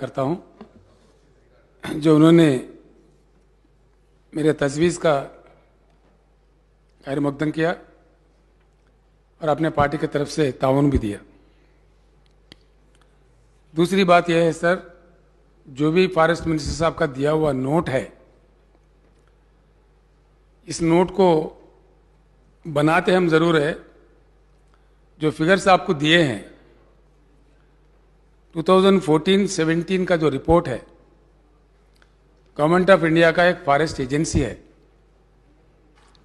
करता हूं जो उन्होंने मेरे तजवीज़ का खैर मकदम किया और अपने पार्टी की तरफ से ताउन भी दिया दूसरी बात यह है सर जो भी फॉरेस्ट मिनिस्टर साहब का दिया हुआ नोट है इस नोट को बनाते हम ज़रूर है जो फिगर्स आपको दिए हैं 2014-17 का जो रिपोर्ट है गवर्नमेंट ऑफ इंडिया का एक फॉरेस्ट एजेंसी है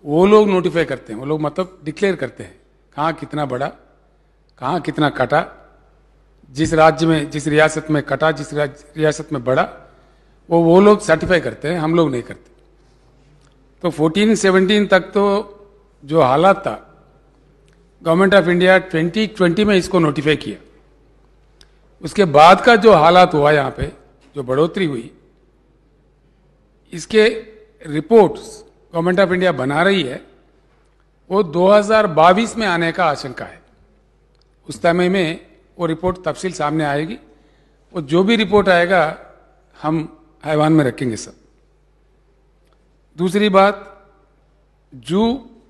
वो लोग नोटिफाई करते हैं वो लोग मतलब डिक्लेयर करते हैं कहाँ कितना बड़ा कहाँ कितना कटा जिस राज्य में जिस रियासत में कटा जिस रियासत में बड़ा वो वो लोग सर्टिफाई करते हैं हम लोग नहीं करते तो 14 17 तक तो जो हालात था गवर्नमेंट ऑफ इंडिया 2020 में इसको नोटिफाई किया उसके बाद का जो हालात हुआ यहाँ पे जो बढ़ोतरी हुई इसके रिपोर्ट्स गवर्नमेंट ऑफ इंडिया बना रही है वो 2022 में आने का आशंका है उस समय में वो रिपोर्ट तफसील सामने आएगी वो जो भी रिपोर्ट आएगा हम हैवान में रखेंगे सब दूसरी बात जू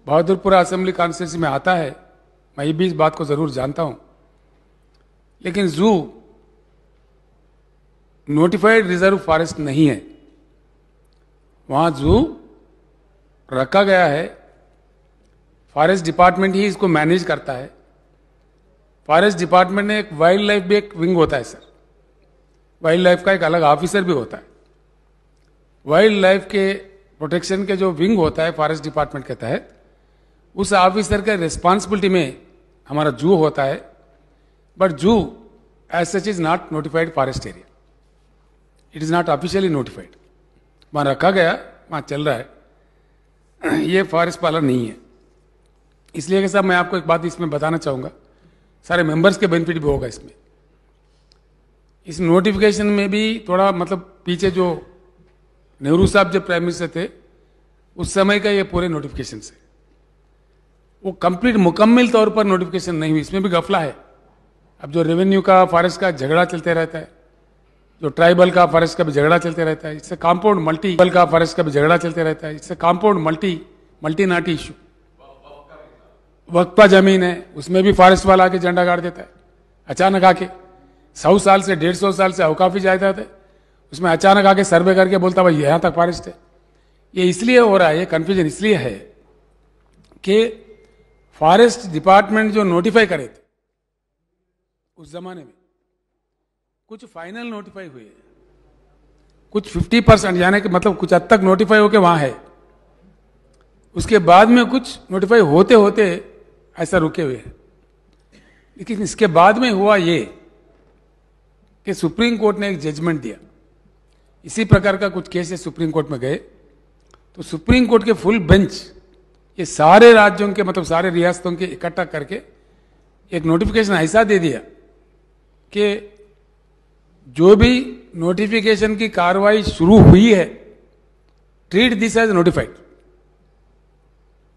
बहादुरपुरा असेंबली कॉन्स्टिट्यूंसी में आता है मैं ये भी इस बात को ज़रूर जानता हूँ लेकिन जू नोटिफाइड रिजर्व फॉरेस्ट नहीं है वहां जू रखा गया है फॉरेस्ट डिपार्टमेंट ही इसको मैनेज करता है फॉरेस्ट डिपार्टमेंट में एक वाइल्ड लाइफ भी एक विंग होता है सर वाइल्ड लाइफ का एक अलग ऑफिसर भी होता है वाइल्ड लाइफ के प्रोटेक्शन के जो विंग होता है फॉरेस्ट डिपार्टमेंट के तहत उस ऑफिसर के रिस्पॉन्सिबिलिटी में हमारा जू होता है बट जू as such is not notified forest area it is not officially notified वहाँ रखा गया वहाँ चल रहा है ये फॉरेस्ट पार्लर नहीं है इसलिए कि साहब मैं आपको एक बात इसमें बताना चाहूँगा सारे मेंबर्स के बेनिफिट भी होगा इसमें इस नोटिफिकेशन में भी थोड़ा मतलब पीछे जो नेहरू साहब जब प्राइम मिनिस्टर थे उस समय का ये पूरे नोटिफिकेशन से वो कंप्लीट मुकम्मल तौर पर नोटिफिकेशन नहीं हुई इसमें भी गफला है अब जो रेवेन्यू का फॉरेस्ट का झगड़ा चलते रहता है जो ट्राइबल का फॉरेस्ट का भी झगड़ा चलते रहता है इससे कॉम्पाउंड मल्टी बल का फॉरेस्ट का भी झगड़ा चलते रहता है इससे कॉम्पाउंड मल्टी मल्टी नाटी इशू वक्फा जमीन है उसमें भी फॉरेस्ट वाला आके झंडा गाड़ देता है अचानक आके सौ साल से डेढ़ सौ साल से अवकाफी जायदाद है उसमें अचानक आके सर्वे करके बोलता भाई यहाँ तक फॉरेस्ट है ये इसलिए हो रहा है ये कन्फ्यूजन इसलिए है कि फॉरेस्ट डिपार्टमेंट जो नोटिफाई करे थे उस जमाने में कुछ फाइनल नोटिफाई हुए कुछ 50 परसेंट यानी कि मतलब कुछ हद तक नोटिफाई होके वहां है उसके बाद में कुछ नोटिफाई होते होते ऐसा रुके हुए लेकिन इसके बाद में हुआ ये कि सुप्रीम कोर्ट ने एक जजमेंट दिया इसी प्रकार का कुछ केसेस सुप्रीम कोर्ट में गए तो सुप्रीम कोर्ट के फुल बेंच ये सारे राज्यों के मतलब सारे रियासतों के इकट्ठा करके एक नोटिफिकेशन ऐसा दे दिया कि जो भी नोटिफिकेशन की कार्रवाई शुरू हुई है treat this as notified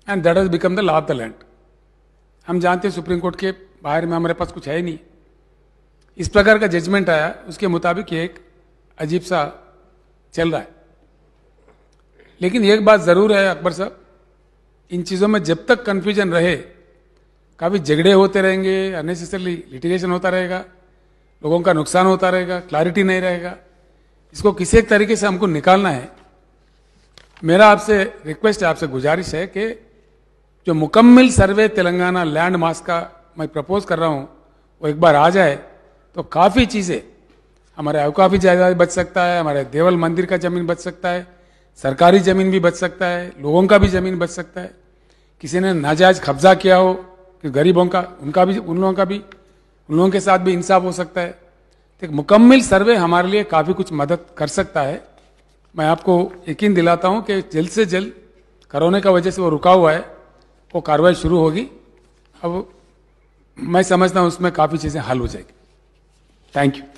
and that has become the law of the land हम जानते हैं सुप्रीम कोर्ट के बाहर में हमारे पास कुछ है ही नहीं इस प्रकार का जजमेंट आया उसके मुताबिक ये एक अजीब सा चल रहा है लेकिन एक बात जरूर है अकबर साहब इन चीज़ों में जब तक कन्फ्यूजन रहे काफ़ी झगड़े होते रहेंगे अननेसेसरली लिटिगेशन होता रहेगा लोगों का नुकसान होता रहेगा क्लैरिटी नहीं रहेगा इसको किसी एक तरीके से हमको निकालना है मेरा आपसे रिक्वेस्ट है आपसे गुजारिश है कि जो मुकम्मल सर्वे तेलंगाना लैंड मास का मैं प्रपोज कर रहा हूँ वो एक बार आ जाए तो काफ़ी चीज़ें हमारे अवकाफी जायदाद बच सकता है हमारे देवल मंदिर का ज़मीन बच सकता है सरकारी ज़मीन भी बच सकता है लोगों का भी ज़मीन बच सकता है किसी ने नाजायज़ कब्जा किया हो कि गरीबों का उनका भी उन लोगों का भी उन लोगों के साथ भी इंसाफ हो सकता है तो मुकम्मल सर्वे हमारे लिए काफ़ी कुछ मदद कर सकता है मैं आपको यकीन दिलाता हूँ कि जल्द से जल्द कोरोना का वजह से वो रुका हुआ है वो कार्रवाई शुरू होगी अब मैं समझता हूँ उसमें काफ़ी चीज़ें हल हो जाएगी थैंक यू